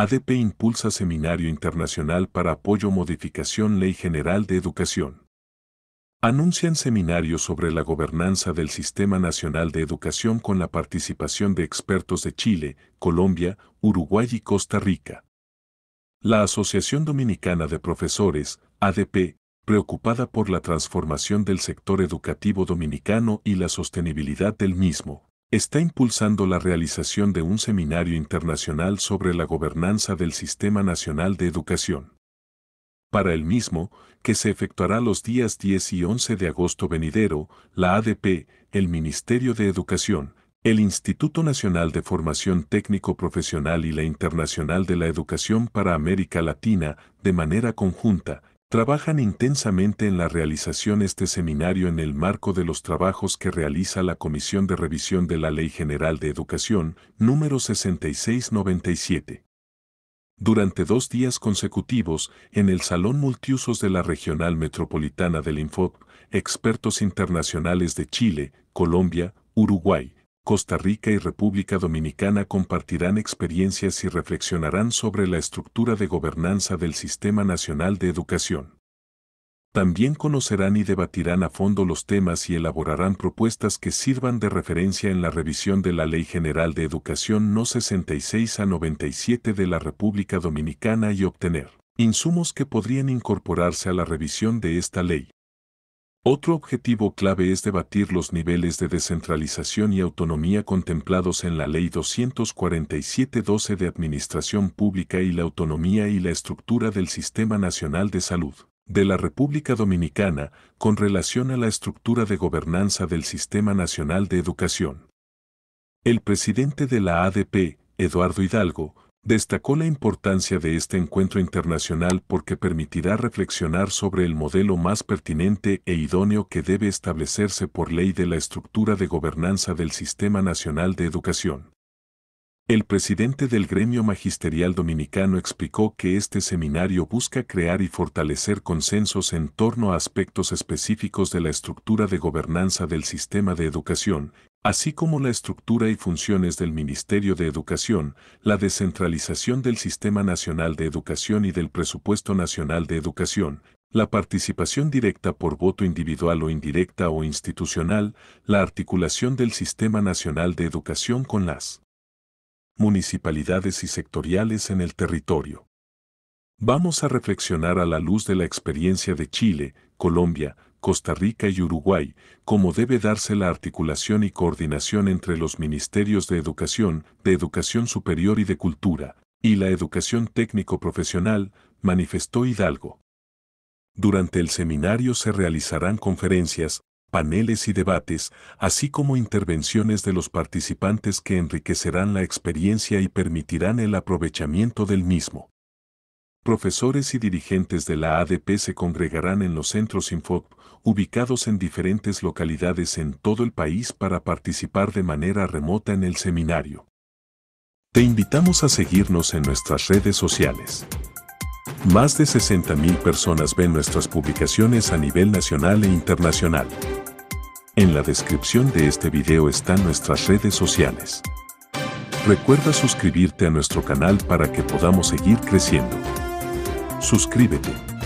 ADP impulsa Seminario Internacional para Apoyo Modificación Ley General de Educación. Anuncian seminarios sobre la gobernanza del Sistema Nacional de Educación con la participación de expertos de Chile, Colombia, Uruguay y Costa Rica. La Asociación Dominicana de Profesores, ADP, preocupada por la transformación del sector educativo dominicano y la sostenibilidad del mismo, está impulsando la realización de un seminario internacional sobre la gobernanza del Sistema Nacional de Educación. Para el mismo, que se efectuará los días 10 y 11 de agosto venidero, la ADP, el Ministerio de Educación, el Instituto Nacional de Formación Técnico Profesional y la Internacional de la Educación para América Latina, de manera conjunta, Trabajan intensamente en la realización este seminario en el marco de los trabajos que realiza la Comisión de Revisión de la Ley General de Educación, número 6697. Durante dos días consecutivos, en el Salón Multiusos de la Regional Metropolitana del Infop, expertos internacionales de Chile, Colombia, Uruguay, Costa Rica y República Dominicana compartirán experiencias y reflexionarán sobre la estructura de gobernanza del Sistema Nacional de Educación. También conocerán y debatirán a fondo los temas y elaborarán propuestas que sirvan de referencia en la revisión de la Ley General de Educación No 66 a 97 de la República Dominicana y obtener insumos que podrían incorporarse a la revisión de esta ley otro objetivo clave es debatir los niveles de descentralización y autonomía contemplados en la Ley 247-12 de Administración Pública y la autonomía y la estructura del Sistema Nacional de Salud de la República Dominicana con relación a la estructura de gobernanza del Sistema Nacional de Educación. El presidente de la ADP, Eduardo Hidalgo, destacó la importancia de este encuentro internacional porque permitirá reflexionar sobre el modelo más pertinente e idóneo que debe establecerse por ley de la estructura de gobernanza del Sistema Nacional de Educación. El presidente del gremio magisterial dominicano explicó que este seminario busca crear y fortalecer consensos en torno a aspectos específicos de la estructura de gobernanza del sistema de educación, así como la estructura y funciones del Ministerio de Educación, la descentralización del Sistema Nacional de Educación y del Presupuesto Nacional de Educación, la participación directa por voto individual o indirecta o institucional, la articulación del Sistema Nacional de Educación con las municipalidades y sectoriales en el territorio. Vamos a reflexionar a la luz de la experiencia de Chile, Colombia, Costa Rica y Uruguay, como debe darse la articulación y coordinación entre los ministerios de Educación, de Educación Superior y de Cultura, y la Educación Técnico-Profesional, manifestó Hidalgo. Durante el seminario se realizarán conferencias, paneles y debates, así como intervenciones de los participantes que enriquecerán la experiencia y permitirán el aprovechamiento del mismo. Profesores y dirigentes de la ADP se congregarán en los centros Infop, ubicados en diferentes localidades en todo el país para participar de manera remota en el seminario. Te invitamos a seguirnos en nuestras redes sociales. Más de 60.000 personas ven nuestras publicaciones a nivel nacional e internacional. En la descripción de este video están nuestras redes sociales. Recuerda suscribirte a nuestro canal para que podamos seguir creciendo. Suscríbete.